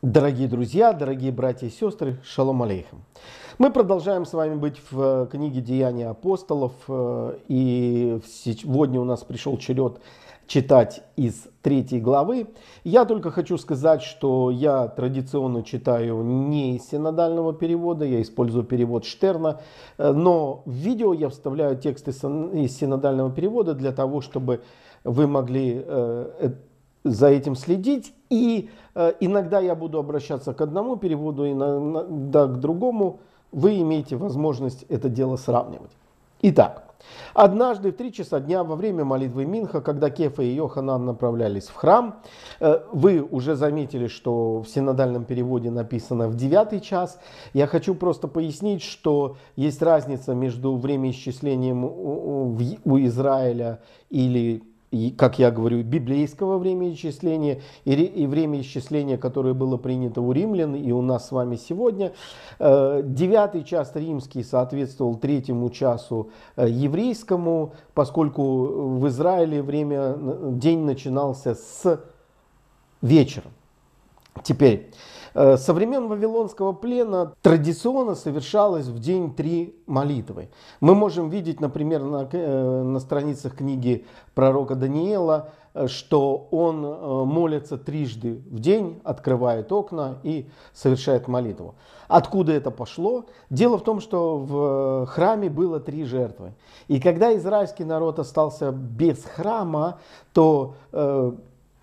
Дорогие друзья, дорогие братья и сестры, шалом алейхам. Мы продолжаем с вами быть в э, книге «Деяния апостолов», э, и сегодня у нас пришел черед читать из третьей главы. Я только хочу сказать, что я традиционно читаю не из синодального перевода, я использую перевод Штерна, э, но в видео я вставляю тексты из синодального перевода для того, чтобы вы могли за этим следить и э, иногда я буду обращаться к одному переводу, иногда к другому. Вы имеете возможность это дело сравнивать. Итак, однажды в 3 часа дня во время молитвы Минха, когда Кефа и Йоханан направлялись в храм, э, вы уже заметили, что в синодальном переводе написано в 9 час. Я хочу просто пояснить, что есть разница между времяисчислением у, у, у Израиля или и, как я говорю, библейского времени исчисления и, и исчисления, которое было принято у римлян и у нас с вами сегодня. Э, девятый час римский соответствовал третьему часу э, еврейскому, поскольку в Израиле время, день начинался с вечера. Теперь, Э, со времен Вавилонского плена традиционно совершалось в день три молитвы. Мы можем видеть, например, на, э, на страницах книги пророка Даниила, э, что он молится трижды в день, открывает окна и совершает молитву. Откуда это пошло? Дело в том, что в храме было три жертвы. И когда израильский народ остался без храма, то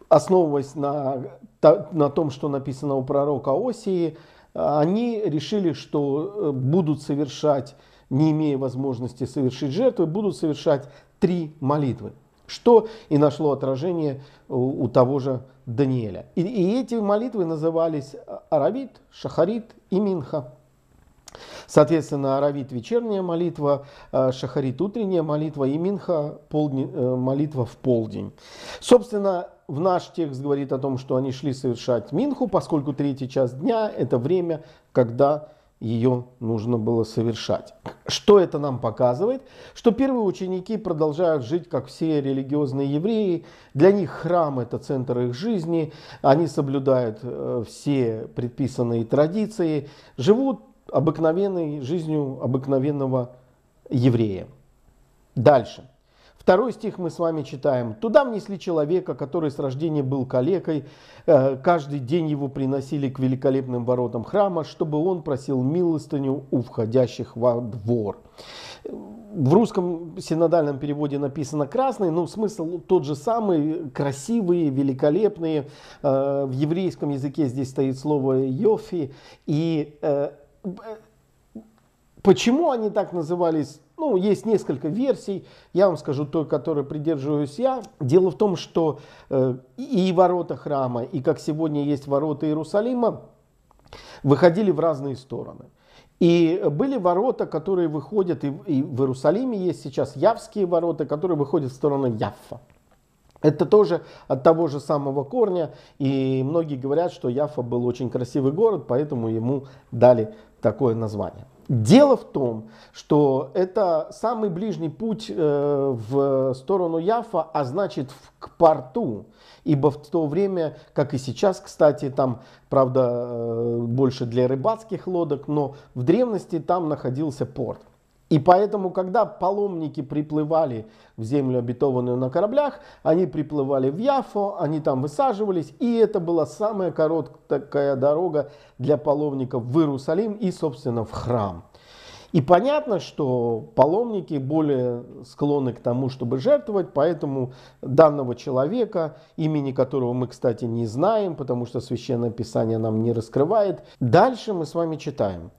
основываясь на, на том, что написано у пророка Осии, они решили, что э, будут совершать, не имея возможности совершить жертвы, будут совершать три молитвы, что и нашло отражение у, у того же Даниэля. И, и эти молитвы назывались Аравит, Шахарит и Минха. Соответственно, Аравит – вечерняя молитва, а, Шахарит – утренняя молитва и Минха – э, молитва в полдень. Собственно, в наш текст говорит о том, что они шли совершать Минху, поскольку третий час дня – это время, когда ее нужно было совершать. Что это нам показывает? Что первые ученики продолжают жить, как все религиозные евреи. Для них храм – это центр их жизни. Они соблюдают э, все предписанные традиции, живут обыкновенной жизнью обыкновенного еврея. Дальше. Второй стих мы с вами читаем. «Туда внесли человека, который с рождения был калекой. Э, каждый день его приносили к великолепным воротам храма, чтобы он просил милостыню у входящих во двор». В русском синодальном переводе написано «красный», но смысл тот же самый, красивые, великолепные. Э, в еврейском языке здесь стоит слово «йофи», и э, Почему они так назывались? Ну, есть несколько версий. Я вам скажу той, которой придерживаюсь я. Дело в том, что э, и ворота храма, и как сегодня есть ворота Иерусалима, выходили в разные стороны. И были ворота, которые выходят, и, и в Иерусалиме есть сейчас явские ворота, которые выходят в сторону Яффа. Это тоже от того же самого корня, и многие говорят, что Яфа был очень красивый город, поэтому ему дали такое название. Дело в том, что это самый ближний путь э, в сторону Яфа, а значит к порту. Ибо в то время, как и сейчас, кстати, там, правда, э, больше для рыбацких лодок, но в древности там находился порт. И поэтому, когда паломники приплывали в землю обетованную на кораблях, они приплывали в Яфо, они там высаживались, и это была самая короткая дорога для паломников в Иерусалим и, собственно, в храм. И понятно, что паломники более склонны к тому, чтобы жертвовать, поэтому данного человека, имени которого мы, кстати, не знаем, потому что Священное Писание нам не раскрывает, дальше мы с вами читаем.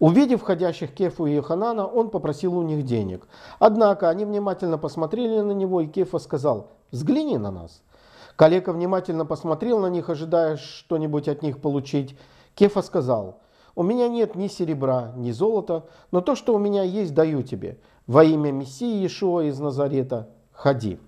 Увидев входящих Кефу и Ханана, он попросил у них денег. Однако они внимательно посмотрели на него, и Кефа сказал «Взгляни на нас». Калека внимательно посмотрел на них, ожидая что-нибудь от них получить. Кефа сказал «У меня нет ни серебра, ни золота, но то, что у меня есть, даю тебе. Во имя Мессии Иешуа из Назарета ходи».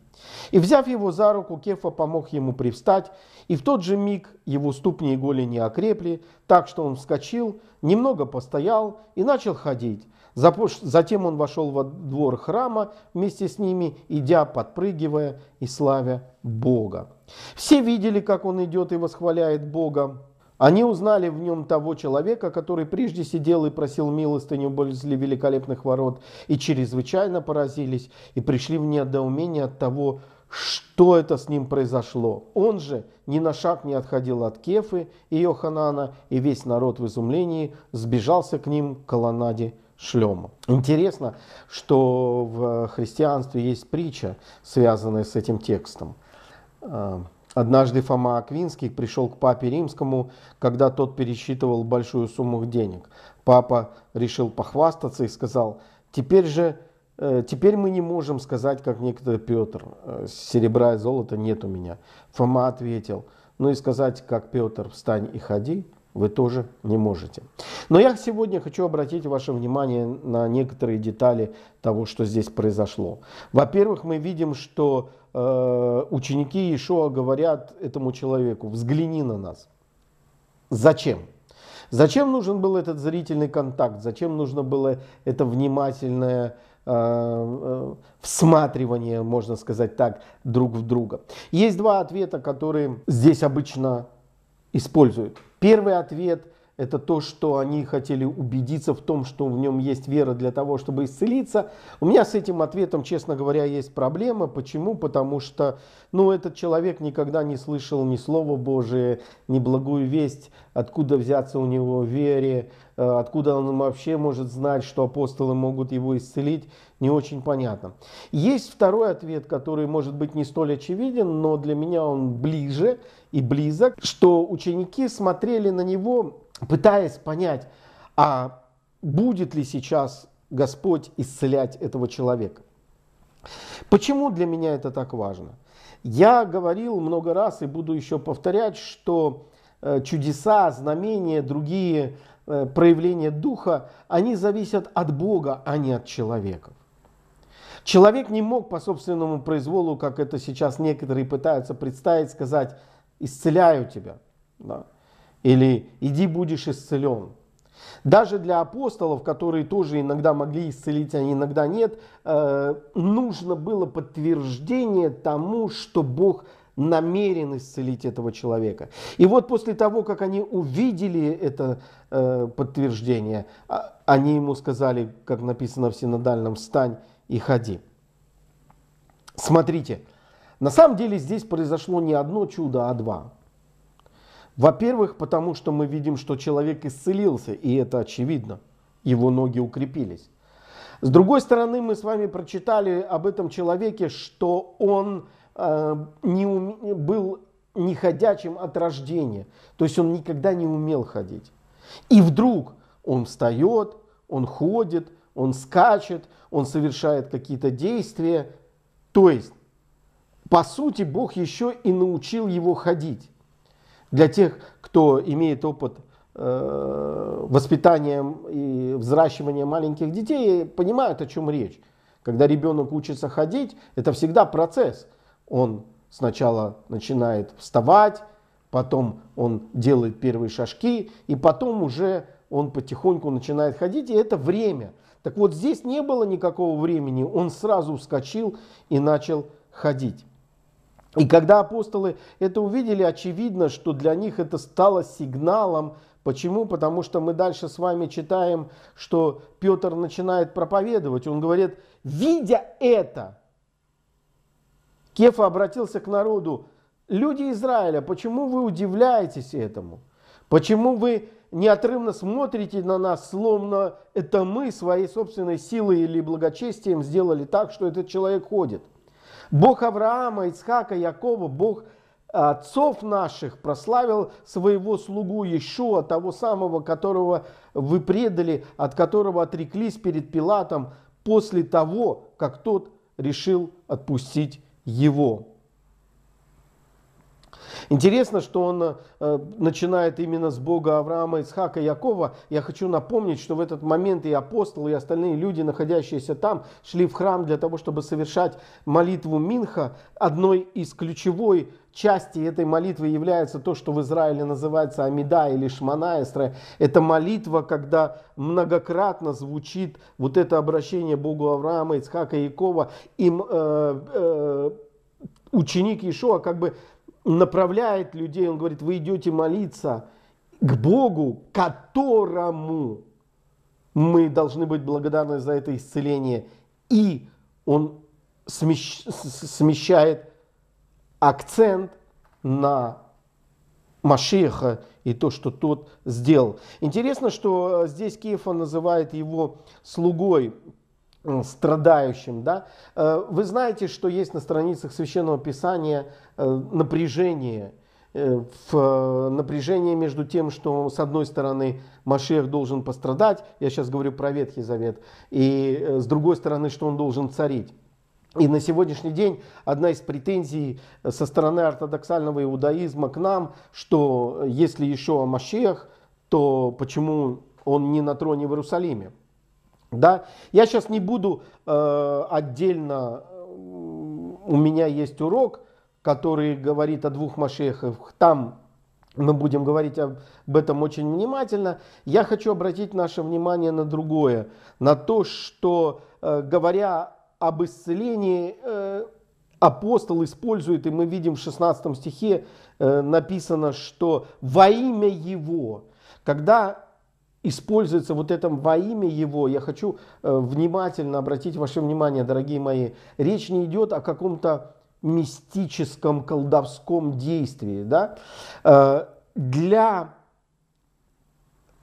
И взяв его за руку, Кефа помог ему привстать, и в тот же миг его ступни и голени окрепли, так что он вскочил, немного постоял и начал ходить. Затем он вошел во двор храма вместе с ними, идя, подпрыгивая и славя Бога. Все видели, как он идет и восхваляет Бога. Они узнали в нем того человека, который прежде сидел и просил милостыню возле великолепных ворот, и чрезвычайно поразились, и пришли в недоумение от того, что это с ним произошло. Он же ни на шаг не отходил от Кефы и Йоханана, и весь народ в изумлении сбежался к ним к колоннаде шлема. Интересно, что в христианстве есть притча, связанная с этим текстом. А, Однажды Фома Аквинский пришел к папе римскому, когда тот пересчитывал большую сумму денег. Папа решил похвастаться и сказал, теперь же э, Теперь мы не можем сказать, как некто Петр, э, серебра и золота нет у меня. Фома ответил, ну и сказать, как Петр, встань и ходи, вы тоже не можете. Но я сегодня хочу обратить ваше внимание на некоторые детали того, что здесь произошло. Во-первых, мы видим, что Э, ученики Иешуа говорят этому человеку, взгляни на нас. Зачем? Зачем нужен был этот зрительный контакт? Зачем нужно было это внимательное э, э, всматривание, можно сказать так, друг в друга. Есть два ответа, которые здесь обычно используют. Первый ответ – это то, что они хотели убедиться в том, что в нем есть вера для того, чтобы исцелиться. У меня с этим ответом, честно говоря, есть проблема. Почему? Потому что, ну, этот человек никогда не слышал ни Слова Божие, ни благую весть, откуда взяться у него вере, э, откуда он вообще может знать, что апостолы могут его исцелить, не очень понятно. Есть второй ответ, который может быть не столь очевиден, но для меня он ближе и близок, что ученики смотрели на него пытаясь понять, а будет ли сейчас Господь исцелять этого человека. Почему для меня это так важно? Я говорил много раз и буду еще повторять, что э, чудеса, знамения, другие э, проявления Духа, они зависят от Бога, а не от человека. Человек не мог по собственному произволу, как это сейчас некоторые пытаются представить, сказать «исцеляю тебя». Да или «иди будешь исцелен». Даже для апостолов, которые тоже иногда могли исцелить, а иногда нет, э, нужно было подтверждение тому, что Бог намерен исцелить этого человека. И вот после того, как они увидели это э, подтверждение, а, они ему сказали, как написано в синодальном, «Встань и ходи». Смотрите, на самом деле здесь произошло не одно чудо, а два – во-первых, потому что мы видим, что человек исцелился, и это очевидно. Его ноги укрепились. С другой стороны, мы с вами прочитали об этом человеке, что он э, не ум... был неходячим от рождения. То есть он никогда не умел ходить. И вдруг он встает, он ходит, он скачет, он совершает какие-то действия. То есть, по сути, Бог еще и научил его ходить. Для тех, кто имеет опыт э, воспитанием и взращиванием маленьких детей, понимают, о чем речь. Когда ребенок учится ходить, это всегда процесс. Он сначала начинает вставать, потом он делает первые шажки, и потом уже он потихоньку начинает ходить, и это время. Так вот, здесь не было никакого времени, он сразу вскочил и начал ходить. И когда апостолы это увидели, очевидно, что для них это стало сигналом. Почему? Потому что мы дальше с вами читаем, что Петр начинает проповедовать. Он говорит, видя это, Кефа обратился к народу, люди Израиля, почему вы удивляетесь этому? Почему вы неотрывно смотрите на нас, словно это мы своей собственной силой или благочестием сделали так, что этот человек ходит? – Бог Авраама, Ицхака, Якова, Бог отцов наших прославил своего слугу Ишуа, того самого, которого вы предали, от которого отреклись перед Пилатом после того, как тот решил отпустить его. Интересно, что он э, начинает именно с Бога Авраама, Исхака, Якова. Я хочу напомнить, что в этот момент и апостолы, и остальные люди, находящиеся там, шли в храм для того, чтобы совершать молитву Минха. Одной из ключевой части этой молитвы является то, что в Израиле называется Амида или Шманаэстра. Это молитва, когда многократно звучит вот это обращение Богу Авраама, Исхака, Якова. Им э, э, ученик Ишуа как бы направляет людей, он говорит, вы идете молиться к Богу, которому мы должны быть благодарны за это исцеление. И он смещает акцент на Машеха и то, что тот сделал. Интересно, что э, здесь Кефа называет его слугой страдающим. Да? Э, вы знаете, что есть на страницах Священного Писания э, напряжение, в э, напряжение между тем, что с одной стороны Машех должен пострадать, я сейчас говорю про Ветхий Завет, и с другой стороны, что он должен царить. И на сегодняшний день одна из претензий со стороны ортодоксального иудаизма к нам, что если еще о Машех, то почему он не на троне в Иерусалиме? Да? Я сейчас не буду э, отдельно, э, у меня есть урок, который говорит о двух машехах, там мы будем говорить об этом очень внимательно. Я хочу обратить наше внимание на другое, на то, что, э, говоря об исцелении, э, апостол использует, и мы видим в 16 стихе э, написано, что во имя его, когда используется вот этом во имя его. Я хочу э, внимательно обратить ваше внимание, дорогие мои. Речь не идет о каком-то мистическом колдовском действии. Да? Э, для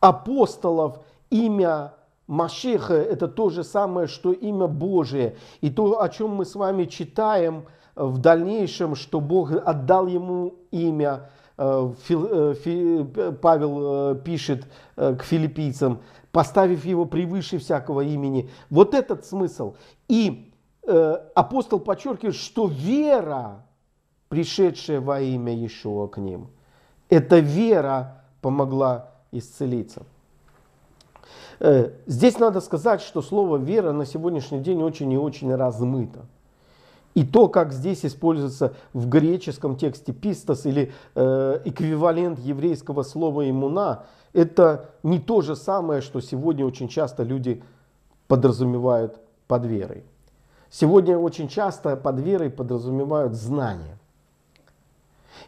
апостолов имя Машеха – это то же самое, что имя Божие. И то, о чем мы с вами читаем в дальнейшем, что Бог отдал ему имя – Э, фил, э, Фи, э, Павел пишет к филиппийцам, поставив его превыше всякого имени. Вот этот смысл. И э, апостол подчеркивает, что вера, пришедшая во имя Иешуа к ним, эта вера помогла исцелиться. Э, здесь надо сказать, что слово «вера» на сегодняшний день очень и очень размыто. И то, как здесь используется в греческом тексте пистос или э, эквивалент еврейского слова иммуна, это не то же самое, что сегодня очень часто люди подразумевают под верой. Сегодня очень часто под верой подразумевают знание.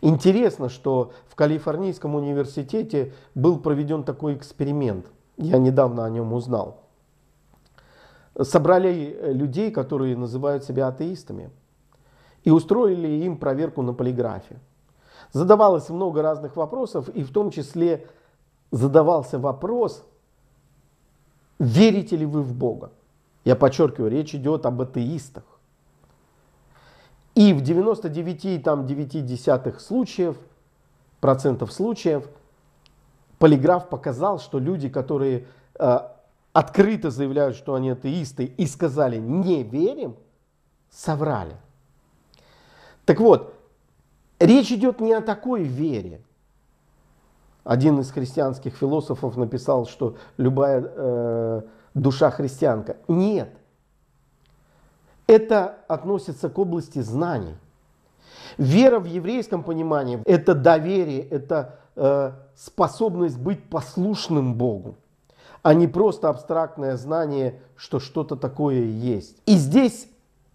Интересно, что в Калифорнийском университете был проведен такой эксперимент. Я недавно о нем узнал собрали э, людей, которые называют себя атеистами, и устроили им проверку на полиграфе. Задавалось много разных вопросов, и в том числе задавался вопрос, верите ли вы в Бога? Я подчеркиваю, речь идет об атеистах. И в 99, там 99,9 случаев, процентов случаев, полиграф показал, что люди, которые э, открыто заявляют, что они атеисты, и сказали «не верим», соврали. Так вот, речь идет не о такой вере. Один из христианских философов написал, что любая э, душа христианка. Нет. Это относится к области знаний. Вера в еврейском понимании – это доверие, это э, способность быть послушным Богу а не просто абстрактное знание, что что-то такое есть. И здесь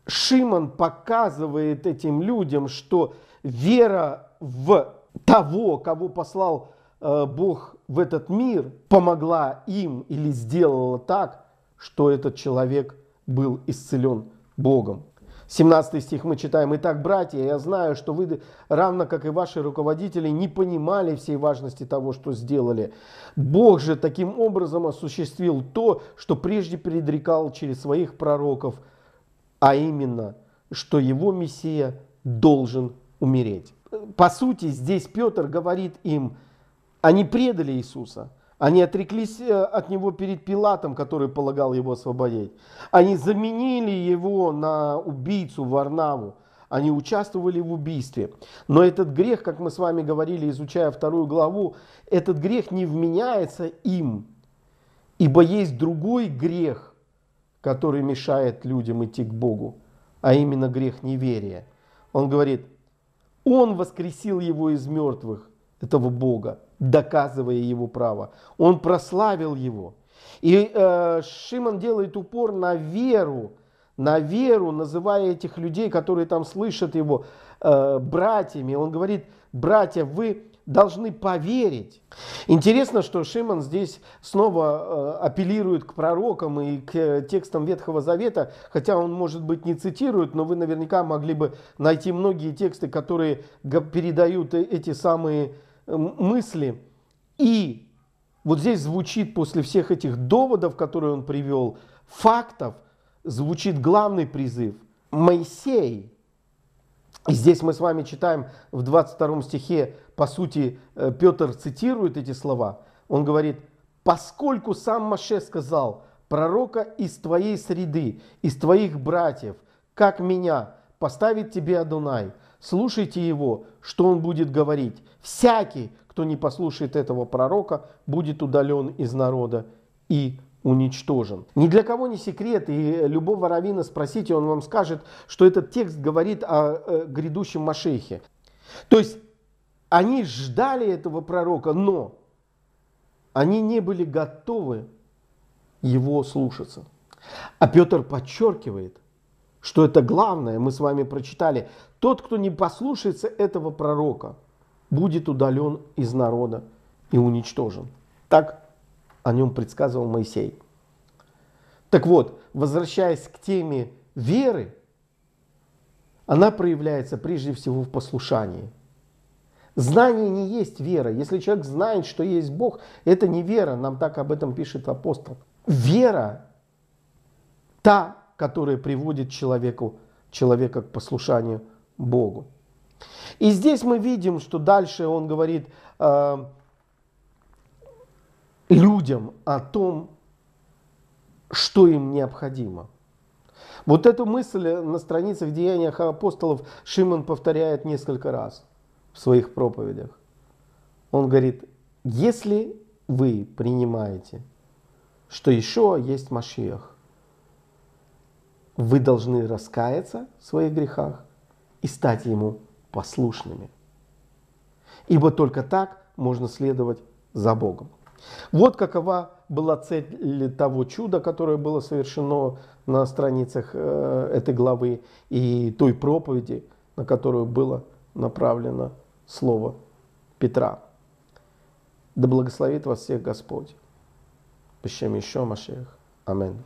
Шиман показывает этим людям, что вера в того, кого послал э, Бог в этот мир, помогла им или сделала так, что этот человек был исцелен Богом. 17 стих мы читаем. «Итак, братья, я знаю, что вы, равно как и ваши руководители, не понимали всей важности того, что сделали. Бог же таким образом осуществил то, что прежде предрекал через своих пророков, а именно, что его Мессия должен умереть». По сути, здесь Петр говорит им, они предали Иисуса – они отреклись э, от него перед Пилатом, который полагал его освободить. Они заменили его на убийцу Варнаву. Они участвовали в убийстве. Но этот грех, как мы с вами говорили, изучая вторую главу, этот грех не вменяется им. Ибо есть другой грех, который мешает людям идти к Богу, а именно грех неверия. Он говорит, он воскресил его из мертвых, этого Бога, доказывая его право. Он прославил его. И э, Шимон делает упор на веру, на веру, называя этих людей, которые там слышат его, э, братьями. Он говорит, братья, вы должны поверить. Интересно, что Шимон здесь снова э, апеллирует к пророкам и к э, текстам Ветхого Завета, хотя он, может быть, не цитирует, но вы наверняка могли бы найти многие тексты, которые передают э, эти самые мысли. И вот здесь звучит после всех этих доводов, которые он привел, фактов, звучит главный призыв. Моисей, и здесь мы с вами читаем в 22 стихе, по сути, э, Петр цитирует эти слова. Он говорит, поскольку сам Маше сказал, пророка из твоей среды, из твоих братьев, как меня, поставит тебе Адунай слушайте его, что он будет говорить. Всякий, кто не послушает этого пророка, будет удален из народа и уничтожен. Ни для кого не секрет, и любого равина спросите, он вам скажет, что этот текст говорит о э, грядущем Машехе. То есть они ждали этого пророка, но они не были готовы его слушаться. А Петр подчеркивает, что это главное, мы с вами прочитали. Тот, кто не послушается этого пророка, будет удален из народа и уничтожен. Так о нем предсказывал Моисей. Так вот, возвращаясь к теме веры, она проявляется прежде всего в послушании. Знание не есть вера. Если человек знает, что есть Бог, это не вера. Нам так об этом пишет апостол. Вера, та которое приводит человеку, человека к послушанию Богу. И здесь мы видим, что дальше он говорит э, людям о том, что им необходимо. Вот эту мысль на страницах Деяниях апостолов Шимон повторяет несколько раз в своих проповедях. Он говорит, если вы принимаете, что еще есть Машиах, вы должны раскаяться в своих грехах и стать Ему послушными. Ибо только так можно следовать за Богом. Вот какова была цель того чуда, которое было совершено на страницах э, этой главы и той проповеди, на которую было направлено слово Петра. Да благословит вас всех Господь. Пищем еще Машех. Аминь.